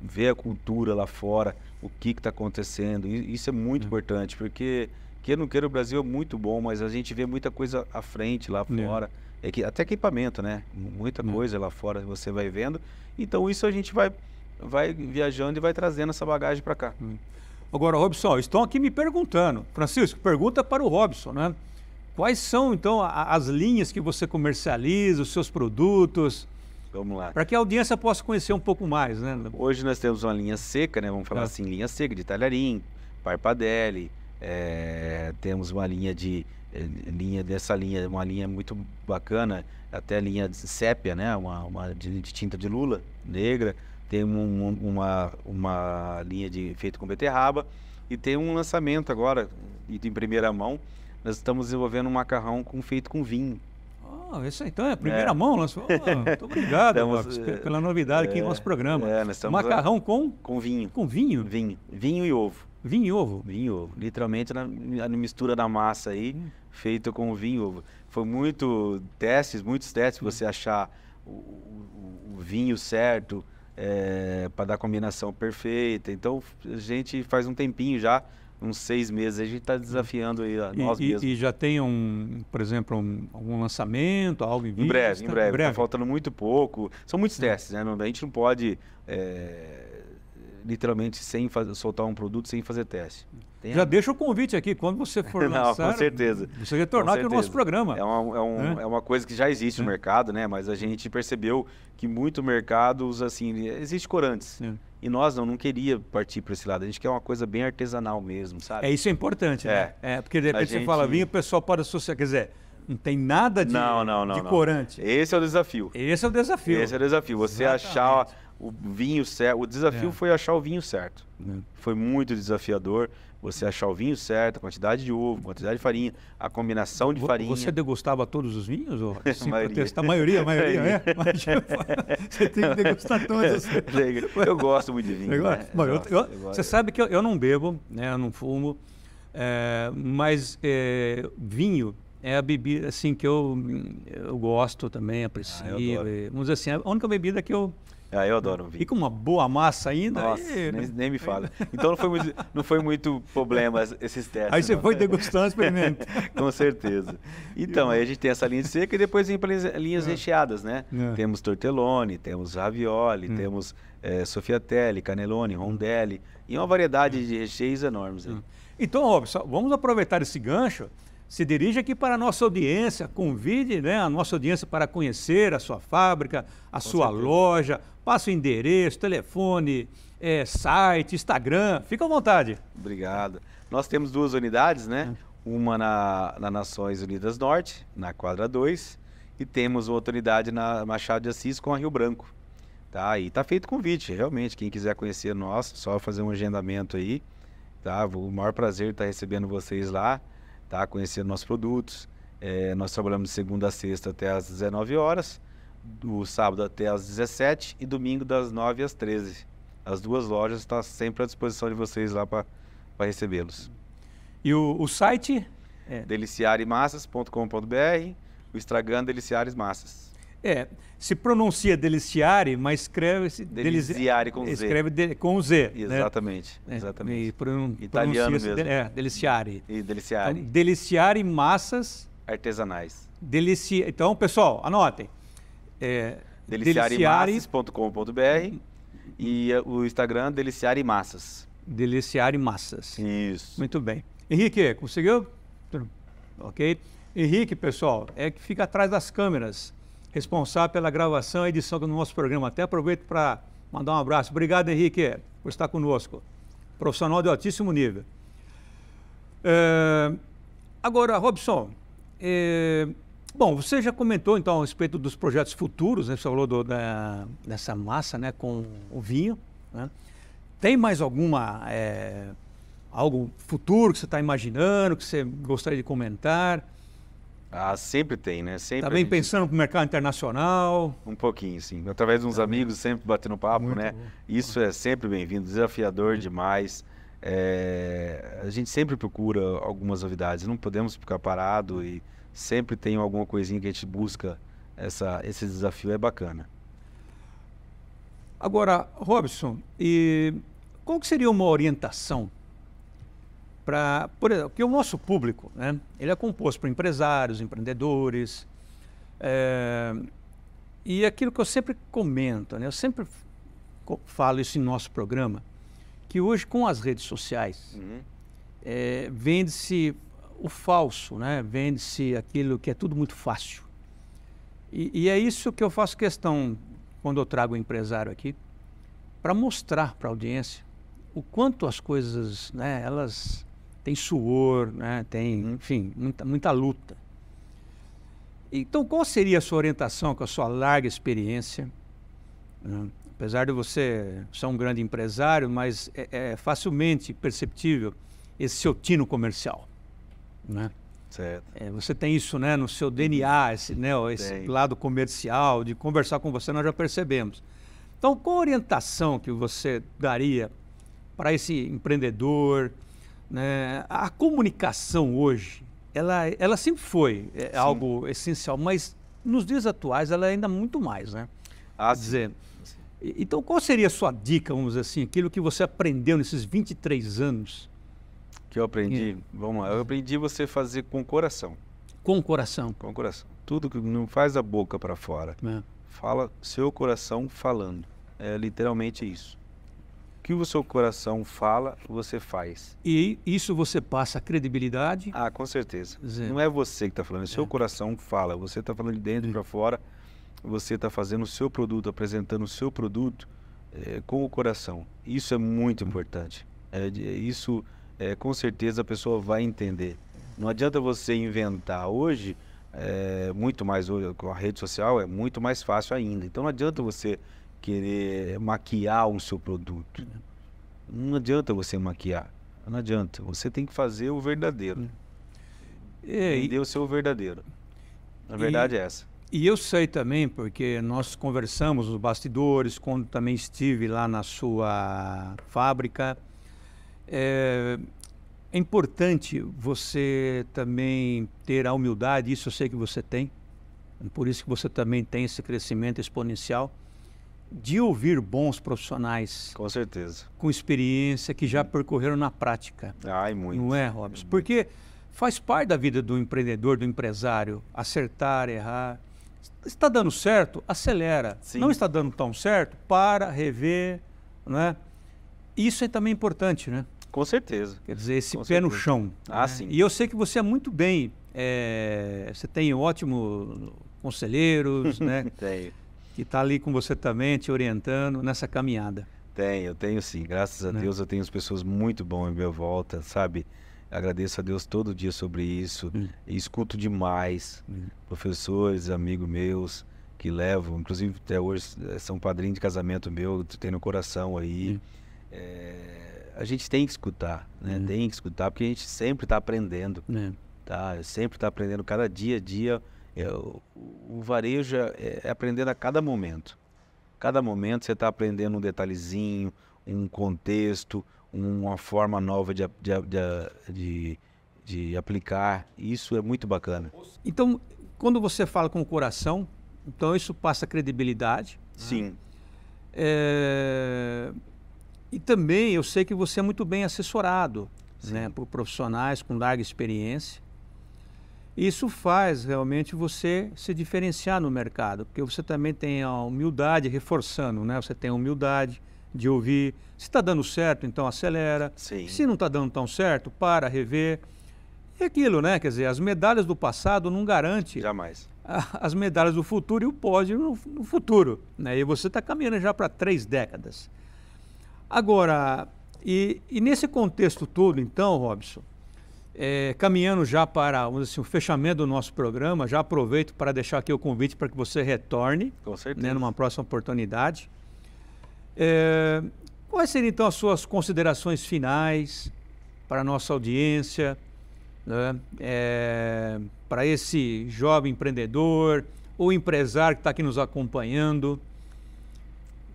ver a cultura lá fora, o que está acontecendo. Isso é muito é. importante, porque, queira ou não queira, o Brasil é muito bom, mas a gente vê muita coisa à frente lá é. fora. É que, até equipamento, né? Muita é. coisa lá fora você vai vendo. Então, isso a gente vai, vai viajando e vai trazendo essa bagagem para cá. Agora, Robson, estão aqui me perguntando. Francisco, pergunta para o Robson, né? Quais são, então, a, as linhas que você comercializa, os seus produtos? Vamos lá. Para que a audiência possa conhecer um pouco mais, né? Hoje nós temos uma linha seca, né? Vamos falar é. assim, linha seca de talharim, parpadele. É, temos uma linha de é, linha dessa linha, uma linha muito bacana, até linha de sépia, né? Uma, uma de, de tinta de lula negra tem um, uma, uma linha de feito com beterraba e tem um lançamento agora, e em primeira mão, nós estamos desenvolvendo um macarrão com, feito com vinho. Ah, isso então é, é. primeira é. mão, lançou. Oh, obrigado, estamos, Marcos, pela eh, novidade é, aqui no nosso programa. É, macarrão com? Com vinho. Com vinho? Vinho. Vinho e ovo. Vinho e ovo? Vinho e ovo. Literalmente na, na mistura da massa aí, hum. feito com vinho e ovo. Foi muito testes, muitos testes, hum. você achar o, o, o vinho certo, é, eh, para dar a combinação perfeita. Então a gente faz um tempinho já, uns seis meses, a gente está desafiando aí a nós e, mesmos. E, já tem um, por exemplo, um, algum lançamento, algo em vista? Em breve, em tá breve. Está faltando muito pouco. São muitos testes, né? a gente não pode é, literalmente sem fazer, soltar um produto sem fazer teste. Tem já a... deixa o convite aqui, quando você for Não, lançar, com certeza. você retornar aqui no nosso programa. É uma, é, um, é. é uma coisa que já existe no né? mercado, né? mas a gente percebeu que muito mercado usa assim, existe corantes. É. E nós não, não queria partir para esse lado. A gente quer uma coisa bem artesanal mesmo, sabe? É, isso é importante, né? é. né? É, porque de repente gente... você fala vinho, o pessoal para associar, quer dizer, não tem nada de, não, não, não, de corante. Esse é o desafio. Esse é o desafio. Esse é o desafio. Você Exatamente. achar o vinho certo. O desafio é. foi achar o vinho certo. É. Foi muito desafiador você achar o vinho certo, a quantidade de ovo a quantidade de farinha, a combinação de farinha. Você degustava todos os vinhos? Ou? Sim, a maioria. a maioria, a maioria, é? é? você tem que degustar todos. eu gosto muito de vinho. Né? eu, eu você sabe que eu, eu, não bebo, né? eu não fumo, é, mas é, vinho é a bebida assim que eu, eu gosto também, ah, aprecio. Ah, e, vamos dizer assim, a única bebida que eu ah, eu adoro um vinho. E com uma boa massa ainda. Nossa, e... nem, né? nem, me fala. Então não foi muito, não foi muito problema esses testes. Aí você não. foi degustando, experimentando. com certeza. Então, aí a gente tem essa linha de seca e depois vem para linhas é. recheadas, né? É. Temos tortelone, temos ravioli, hum. temos é, sofiatelli, canelone, rondelli e uma variedade de recheios enormes. Hum. Então, Robson, vamos aproveitar esse gancho se dirige aqui para a nossa audiência, convide né, a nossa audiência para conhecer a sua fábrica, a Com sua certeza. loja, passa o endereço, telefone, é, site, Instagram, fica à vontade. Obrigado. Nós temos duas unidades, né? É. Uma na, na Nações Unidas Norte, na quadra 2, e temos outra unidade na Machado de Assis com a Rio Branco. Tá, e tá feito convite, realmente. Quem quiser conhecer nós, só fazer um agendamento aí. Tá? O maior prazer estar recebendo vocês lá tá? conhecendo nossos produtos. É, nós trabalhamos de segunda a sexta até às 19 horas, do sábado até às 17 e domingo das 9 às 13. As duas lojas estão sempre à disposição de vocês lá para recebê-los. E o, o site? É. Deliciarimassas.com.br, o Instagram Deliciares Massas. É, se pronuncia deliciare, mas escreve-se deliciare com Z. Escreve de, com Z. Né? Exatamente, né? exatamente. E pronun, Italiano mesmo. De, é, deliciare. E deliciare. Então, deliciare massas artesanais. Delici... Então, pessoal, anotem. É, deliciaremassas.com.br e uh, o Instagram deliciare massas. Deliciare massas. Isso. Muito bem. Henrique, conseguiu? Ok. Henrique, pessoal, é que fica atrás das câmeras responsável pela gravação e edição do nosso programa. Até aproveito para mandar um abraço. Obrigado, Henrique, por estar conosco. Profissional de altíssimo nível. É... Agora, Robson, é... bom, você já comentou então a respeito dos projetos futuros, né? você falou do, da, dessa massa né? com o vinho. Né? Tem mais alguma é... algo futuro que você está imaginando, que você gostaria de comentar? Ah, sempre tem, né? Sempre Também tá gente... pensando para o mercado internacional. Um pouquinho, sim. Através de uns Também. Tá amigos, sempre batendo papo, Muito né? Bom. Isso é sempre bem-vindo, desafiador demais. É... A gente sempre procura algumas novidades, não podemos ficar parado e sempre tem alguma coisinha que a gente busca. Essa, esse desafio é bacana. Agora, Robson, e qual que seria uma orientação para, por exemplo, que o nosso público, né, ele é composto por empresários, empreendedores, é, e aquilo que eu sempre comento, né, eu sempre falo isso em nosso programa, que hoje com as redes sociais uhum. é, vende-se o falso, né, vende-se aquilo que é tudo muito fácil. E, e é isso que eu faço questão quando eu trago o um empresário aqui, para mostrar para a audiência o quanto as coisas, né, elas tem suor, né? tem, uhum. enfim, muita, muita luta. Então, qual seria a sua orientação com a sua larga experiência? Né? Apesar de você ser um grande empresário, mas é, é facilmente perceptível esse seu tino comercial, né? Certo. É, você tem isso, né, no seu DNA, uhum. esse, né, esse lado comercial de conversar com você, nós já percebemos. Então, qual orientação que você daria para esse empreendedor, né? A comunicação hoje, ela, ela sempre foi é, algo essencial, mas nos dias atuais ela é ainda muito mais, né? Ah, dizer, Então, qual seria a sua dica, vamos dizer assim, aquilo que você aprendeu nesses 23 anos? Que eu aprendi? É. Vamos lá, eu aprendi você fazer com o coração. Com o coração? Com o coração. Tudo que não faz a boca para fora. É. Fala seu coração falando. É literalmente isso que o seu coração fala, você faz. E isso você passa credibilidade? Ah, com certeza. Zé. Não é você que está falando, é seu é. coração que fala. Você está falando de dentro para fora, você está fazendo o seu produto, apresentando o seu produto é, com o coração. Isso é muito importante. É, isso, é, com certeza, a pessoa vai entender. Não adianta você inventar hoje, eh, muito mais hoje com a rede social, é muito mais fácil ainda. Então não adianta você querer maquiar o seu produto. Né? Não adianta você maquiar. Não adianta. Você tem que fazer o verdadeiro. Hum. É, Entender e... o seu verdadeiro. A verdade e... é essa. E eu sei também, porque nós conversamos nos bastidores, quando também estive lá na sua fábrica. É, é, importante você também ter a humildade, isso eu sei que você tem, por isso que você também tem esse crescimento exponencial, de ouvir bons profissionais. Com certeza. Com experiência que já percorreram na prática. Ai, muito. Não é, Robson? Porque faz parte da vida do empreendedor, do empresário, acertar, errar. Está dando certo? Acelera. Sim. Não está dando tão certo? Para, rever, né? Isso é também importante, né? Com certeza. Quer dizer, esse Com pé certeza. no chão. Ah, né? sim. E eu sei que você é muito bem, é... você tem ótimos conselheiros, né? Tenho que está ali com você também, te orientando nessa caminhada. Tenho, eu tenho sim. Graças a né? Deus eu tenho pessoas muito boas em minha volta, sabe? Agradeço a Deus todo dia sobre isso. Hum. escuto demais hum. professores, amigos meus que levam, inclusive até hoje eh, são padrinho de casamento meu, tem no coração aí. Hum. É, a gente tem que escutar, né? Hum. Tem que escutar porque a gente sempre está aprendendo, é. tá? Sempre está aprendendo cada dia a dia é, o, varejo é, é aprendendo a cada momento. Cada momento você está aprendendo um detalhezinho, um contexto, uma forma nova de, de, de, de, aplicar. Isso é muito bacana. Então, quando você fala com o coração, então isso passa credibilidade. Né? Sim. É... E também eu sei que você é muito bem assessorado né, por profissionais com larga experiência. Isso faz realmente você se diferenciar no mercado, porque você também tem a humildade, reforçando, né? Você tem a humildade de ouvir. Se está dando certo, então acelera. Sim. Se não está dando tão certo, para, rever. E aquilo, né? Quer dizer, as medalhas do passado não garante Jamais. as medalhas do futuro e o pódio no, no futuro. Né? E você está caminhando já para três décadas. Agora, e, e nesse contexto todo, então, Robson, é, caminhando já para assim, o fechamento do nosso programa, já aproveito para deixar aqui o convite para que você retorne. Com né, certeza. Né, numa próxima oportunidade. É, quais seriam então as suas considerações finais para a nossa audiência, né, é, para esse jovem empreendedor ou empresário que está aqui nos acompanhando?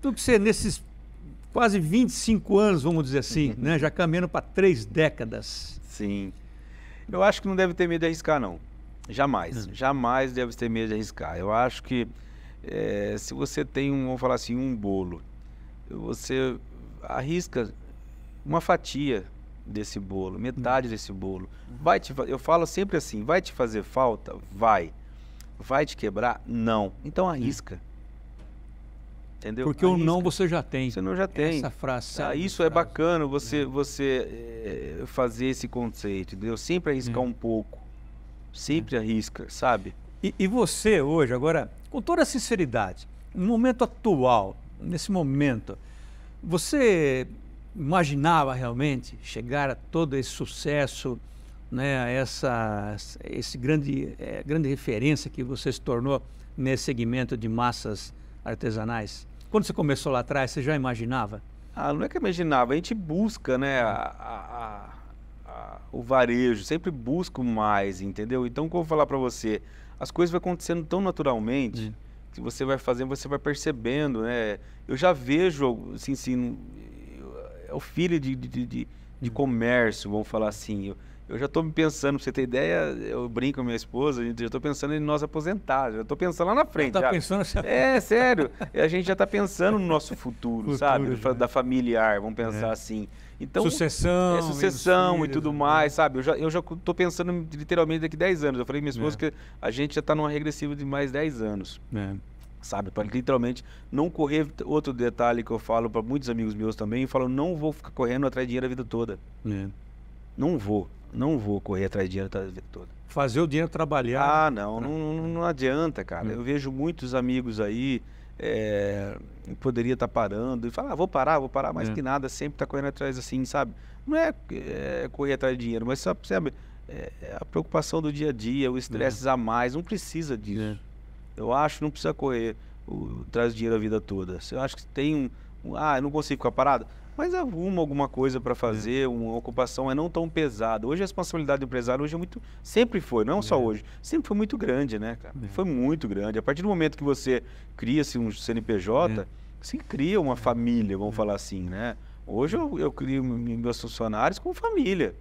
Tudo que você, nesses quase 25 anos, vamos dizer assim, né, já caminhando para três décadas. Sim. Eu acho que não deve ter medo de arriscar, não. Jamais. Uhum. Jamais deve ter medo de arriscar. Eu acho que é, se você tem um, vamos falar assim, um bolo, você arrisca uma fatia desse bolo, metade uhum. desse bolo. Vai te, eu falo sempre assim, vai te fazer falta? Vai. Vai te quebrar? Não. Então hum. arrisca. Uhum. Entendeu? Porque o não você já tem. Você não já tem. Essa frase. Ah, isso é bacana você, é. você é, fazer esse conceito, entendeu? Sempre arriscar é. um pouco. Sempre é. arrisca, sabe? E, e, você hoje, agora, com toda a sinceridade, no momento atual, nesse momento, você imaginava realmente chegar a todo esse sucesso, né, essa esse grande, eh, grande referência que você se tornou nesse segmento de massas artesanais? Quando você começou lá atrás, você já imaginava? Ah, não é que eu imaginava, a gente busca, né, a, a, a, o varejo, sempre busco mais, entendeu? Então, como eu vou falar para você, as coisas vão acontecendo tão naturalmente, hum. que você vai fazendo, você vai percebendo, né? Eu já vejo, assim, assim é o filho de, de, de, de hum. comércio, vamos falar assim, eu, eu já estou me pensando, pra você ter ideia, eu brinco com minha esposa, já estou pensando em nós aposentar, já estou pensando lá na frente. Está pensando se... Assim, é, sério. A gente já está pensando no nosso futuro, futuro sabe? Já. Né? Da familiar, vamos pensar é. assim. Então, sucessão. É sucessão filhos, e tudo mais, é. sabe? Eu já, eu já pensando literalmente daqui 10 anos. Eu falei minha esposa é. que a gente já está numa regressiva de mais 10 anos. É. Sabe? Para literalmente não correr. Outro detalhe que eu falo para muitos amigos meus também, eu falo, não vou ficar correndo atrás de dinheiro a vida toda. É. Não vou. Não vou correr atrás de dinheiro toda. Fazer o dinheiro trabalhar. Ah, né? não, não, não adianta, cara. Hum. Eu vejo muitos amigos aí, é, poderia estar tá parando e falar, ah, vou parar, vou parar, mas é. que nada, sempre está correndo atrás assim, sabe? Não é, é correr atrás de dinheiro, mas sabe, sabe é, é a preocupação do dia a dia, o estresse é. a mais, não precisa disso. Eu acho não precisa correr atrás de dinheiro a vida toda. Eu acho que tem um, um ah, eu não consigo ficar parado mas arruma alguma coisa para fazer, é. uma ocupação é não tão pesada. Hoje a responsabilidade do empresário hoje é muito, sempre foi, não é. só hoje, sempre foi muito grande, né, cara? É. Foi muito grande. A partir do momento que você cria-se um CNPJ, você é. cria uma é. família, vamos é. falar assim, né? Hoje eu, eu crio meus funcionários com família.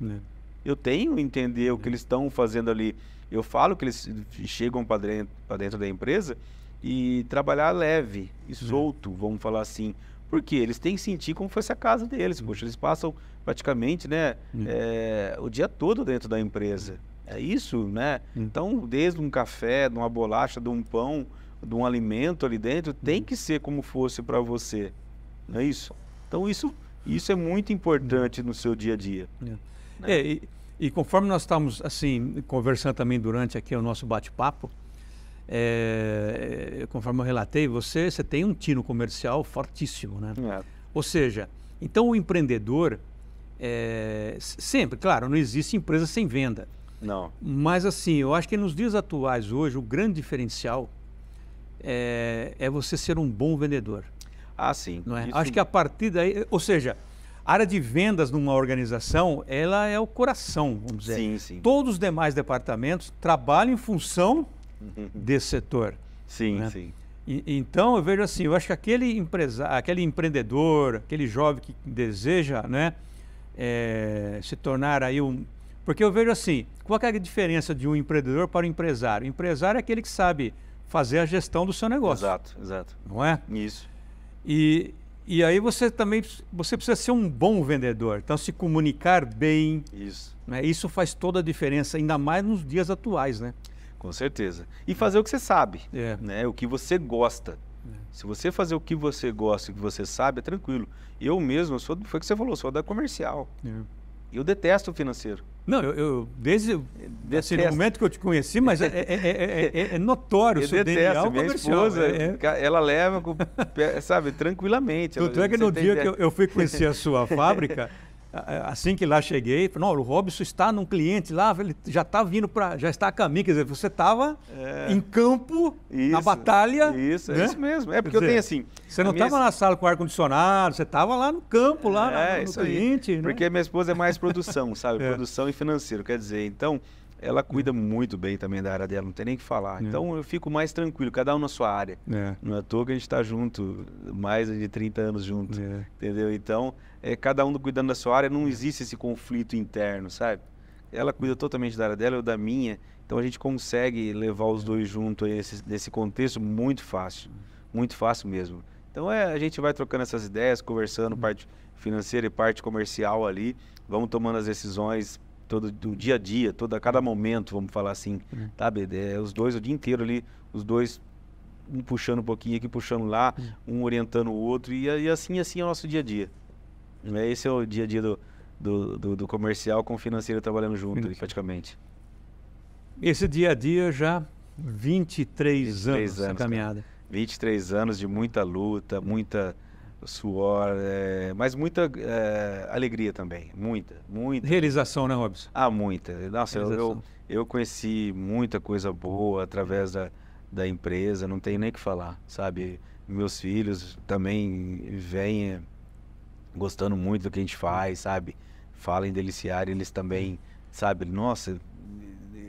Eu tenho que entender o que eles estão fazendo ali. Eu falo que eles chegam para dentro, dentro, da empresa e trabalhar leve e solto, vamos falar assim porque eles têm que sentir como fosse a casa deles. Poxa, eles passam praticamente né, é, o dia todo dentro da empresa. É isso, né? Hum. Então, desde um café, de uma bolacha, de um pão, de um alimento ali dentro, tem hum. que ser como fosse para você. Não é isso? Então, isso, isso é muito importante no seu dia a dia. É, né? é e, e conforme nós estamos, assim, conversando também durante aqui o nosso bate-papo, é, é, conforme eu relatei, você, você tem um tino comercial fortíssimo, né? É. Ou seja, então o empreendedor é, sempre, claro, não existe empresa sem venda. Não. Mas assim, eu acho que nos dias atuais hoje o grande diferencial é, é você ser um bom vendedor. Ah, sim. Não é? Isso... Acho que a partir daí, ou seja, a área de vendas numa organização, ela é o coração, vamos dizer. Sim, sim. Todos os demais departamentos trabalham em função desse setor. Sim, né? sim. E, então eu vejo assim, eu acho que aquele empresário, aquele empreendedor, aquele jovem que deseja, né, é, se tornar aí um, porque eu vejo assim, qual é a diferença de um empreendedor para um empresário? O empresário é aquele que sabe fazer a gestão do seu negócio. Exato, exato. Não é? Isso. E, e aí você também você precisa ser um bom vendedor. Então se comunicar bem. Isso. Né? Isso faz toda a diferença, ainda mais nos dias atuais, né? Com certeza. E fazer o que você sabe, é. né? O que você gosta. É. Se você fazer o que você gosta, o que você sabe, é tranquilo. Eu mesmo, sou, foi o que você falou, sou da comercial. É. Eu detesto o financeiro. Não, eu, eu desde o momento que eu te conheci, mas é, é, é notório. Eu detesto, minha esposa, ela leva, sabe, tranquilamente. Tanto é que no dia que eu, eu fui conhecer a sua fábrica, assim que lá cheguei, não, o Robson está num cliente lá, ele já está vindo para, já está a caminho, quer dizer, você estava é, em campo, isso, na batalha. Isso, é né? é isso mesmo. É porque dizer, eu tenho assim... Você não estava minha... na sala com ar-condicionado, você estava lá no campo, lá é, na, no, cliente. Aí, né? Porque minha esposa é mais produção, sabe? É. Produção e financeiro, quer dizer, então ela é. cuida muito bem também da área dela, não tem nem que falar. É. Então eu fico mais tranquilo, cada um na sua área. É. Não é à toa que a gente está junto, mais de 30 anos junto, é. entendeu? Então, é, cada um cuidando da sua área, não é. existe esse conflito interno, sabe? Ela cuida totalmente da área dela, eu da minha. Então a gente consegue levar os dois junto nesse, nesse contexto muito fácil, muito fácil mesmo. Então é, a gente vai trocando essas ideias, conversando uhum. parte financeira e parte comercial ali, vamos tomando as decisões todo do dia a dia, toda a cada momento, vamos falar assim, uhum. sabe? É, os dois o dia inteiro ali, os dois um puxando um pouquinho aqui, puxando lá, uhum. um orientando o outro e, e, assim assim é o nosso dia a dia. É, esse é o dia a dia do, do, do, do comercial com o financeiro trabalhando junto, ali, praticamente. Esse dia a dia já 23, 23 anos, anos caminhada. 23 anos de muita luta, muita suor, é, mas muita é, alegria também, muita, muita. Realização, né, Robson? Ah, muita. Nossa, eu, eu, eu, conheci muita coisa boa através da, da empresa, não tenho nem que falar, sabe? Meus filhos também vêm gostando muito do que a gente faz, sabe? Fala em deliciar, eles também, sabe? Nossa,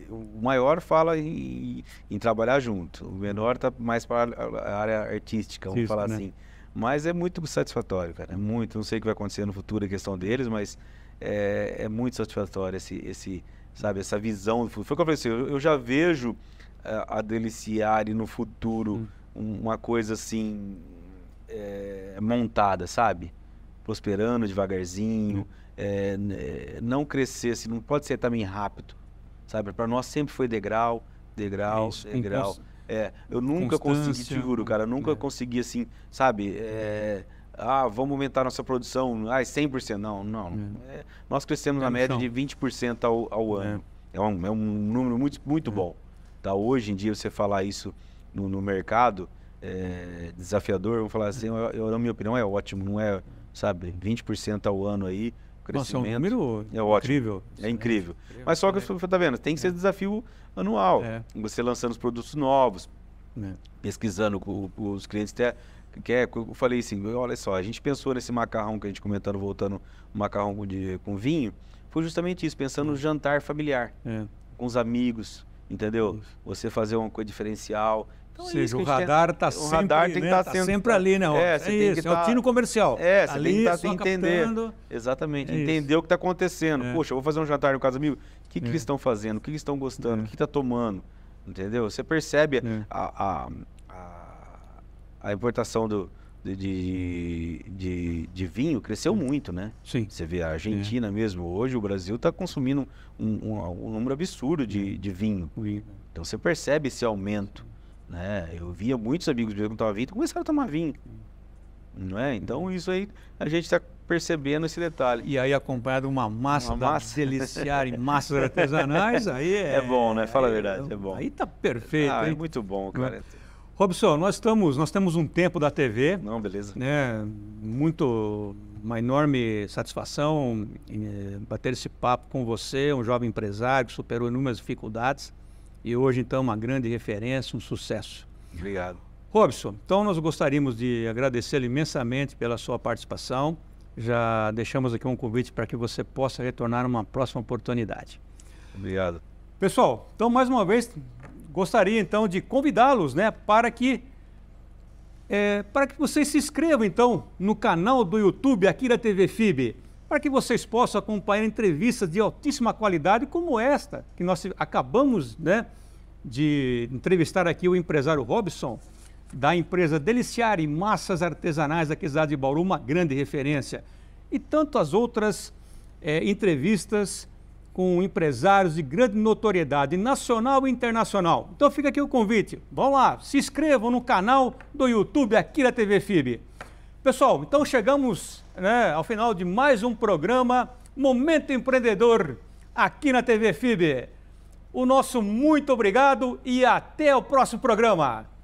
o maior fala em, em trabalhar junto, o menor tá mais para a área artística, vamos Isso, falar né? assim mas é muito satisfatório, cara. É muito. Não sei o que vai acontecer no futuro a questão deles, mas é, é muito satisfatório esse, esse, sabe, essa visão do futuro. Foi o que eu falei assim, eu, já vejo é, a, Deliciari no futuro hum. uma coisa assim é, montada, sabe? Prosperando devagarzinho. É, é, não crescer, assim, não pode ser também rápido, sabe? Para nós sempre foi degrau, degrau, Isso, degrau. Incons então, é, eu nunca Constância, consegui, juro, cara, nunca é. consegui assim, sabe? É, ah, vamos aumentar nossa produção, ah, 100%. Não, não. É. é. nós crescemos na é, média então. de 20% ao, ao é. ano. É. um, é um número muito, muito bom. Tá? Hoje em dia, você falar isso no, no mercado, desafiador, vamos falar assim, eu, eu, na minha opinião, é ótimo, não é, sabe, 20% ao ano aí. Nossa, é um número é ótimo. incrível. É incrível. É. Mas só que você está vendo, tem que ser é. desafio anual. É. Você lançando os produtos novos, é. pesquisando com os clientes. até que é, eu falei assim, olha só, a gente pensou nesse macarrão que a gente comentando, voltando, macarrão de, com vinho, foi justamente isso, pensando no jantar familiar, com os amigos, entendeu? Isso. Você fazer uma coisa diferencial, então, é Ou seja, é o radar está sempre, radar tem que né, tá tá sempre ali, né? É, é isso, tá... é o tá tino comercial. É, você ali, tem que tá entendendo, Exatamente, é entender isso. o que está acontecendo. É. Poxa, eu vou fazer um jantar no caso amigo. O que, que é. eles estão fazendo? O que eles estão gostando? O é. que está tomando? Entendeu? Você percebe a, a, a, importação do, de, de, de, de vinho cresceu muito, né? Sim. Você vê a Argentina mesmo. Hoje o Brasil está consumindo um, um, um, número absurdo de, de vinho. Então você percebe esse aumento. Né? Eu via muitos amigos meus que estavam vindo então começaram a tomar vinho. Não é? Então isso aí a gente está percebendo esse detalhe. E aí acompanhado uma massa, uma massa. deliciar em massas artesanais, aí é... é bom, né? Fala aí, a é, verdade, é bom. Aí tá perfeito, ah, é hein? É muito bom, é? cara. Robson, nós estamos, nós temos um tempo da TV. Não, beleza. Né? Muito, uma enorme satisfação em, eh, bater esse papo com você, um jovem empresário que superou inúmeras dificuldades e hoje, então, uma grande referência, um sucesso. Obrigado. Robson, então nós gostaríamos de agradecê-lo imensamente pela sua participação. Já deixamos aqui um convite para que você possa retornar numa próxima oportunidade. Obrigado. Pessoal, então mais uma vez gostaria então de convidá-los, né, para que é, para que vocês se inscrevam então no canal do YouTube aqui da TV FIB para que vocês possam acompanhar entrevistas de altíssima qualidade como esta, que nós acabamos né, de entrevistar aqui o empresário Robson, da empresa e Massas Artesanais aqui da cidade de Bauru, uma grande referência. E tantas outras é, entrevistas com empresários de grande notoriedade nacional e internacional. Então fica aqui o convite. Vão lá, se inscrevam no canal do YouTube Aqui da TV FIB. Pessoal, então chegamos né, ao final de mais um programa Momento Empreendedor aqui na TV FIB. O nosso muito obrigado e até o próximo programa.